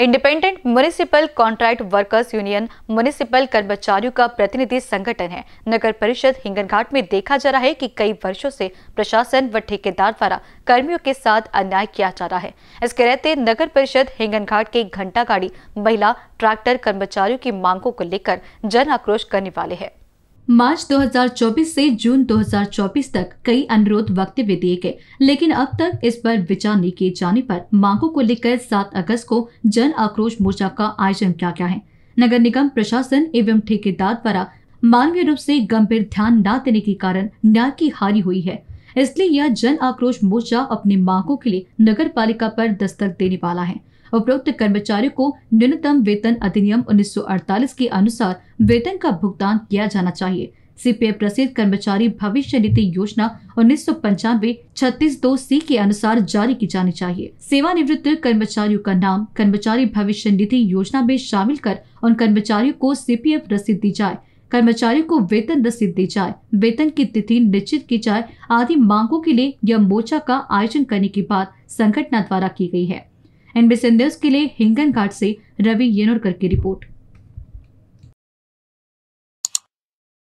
independent municipal contract workers union municipal कर्मचारियों का प्रतिनिधि संगठन है नगर परिषद हिंगनघाट में देखा जा रहा है कि कई वर्षों से प्रशासन व ठेकेदार द्वारा कर्मियों के साथ अन्याय किया जा रहा है इसके रहते नगर परिषद हिंगनघाट के घंटा गाड़ी महिला ट्रैक्टर कर्मचारियों की मांगों को लेकर जन आक्रोश करने वाले हैं मार्च 2024 से जून 2024 तक कई अनुरोध वक्तव्य दिए गए लेकिन अब तक इस पर विचार नहीं किए जाने पर मांगों को लेकर 7 अगस्त को जन आक्रोश मोर्चा का आयोजन किया गया है नगर निगम प्रशासन एवं ठेकेदार द्वारा मानवीय रूप से गंभीर ध्यान न देने के कारण न्याय की हानि हुई है इसलिए यह जन आक्रोश मोर्चा अपनी मांगों के लिए नगर पालिका पर दस्तक देने वाला है उपरोक्त कर्मचारियों को न्यूनतम वेतन अधिनियम 1948 के अनुसार वेतन का भुगतान किया जाना चाहिए सीपीएफ प्रसिद्ध कर्मचारी भविष्य निधि योजना उन्नीस सौ पंचानवे छत्तीस दो सी के अनुसार जारी की जानी चाहिए सेवानिवृत्त कर्मचारियों का नाम कर्मचारी भविष्य निधि योजना में शामिल कर उन कर्मचारियों को सीपीएफ रसीद दी जाए कर्मचारियों को वेतन रसीद दी जाए वेतन की तिथि निश्चित की जाए आदि मांगों के लिए यह मोर्चा का आयोजन करने की बात संगठन द्वारा की गई है एनबीसी न्यूज के लिए हिंगन घाट से रवि येनोरकर की रिपोर्ट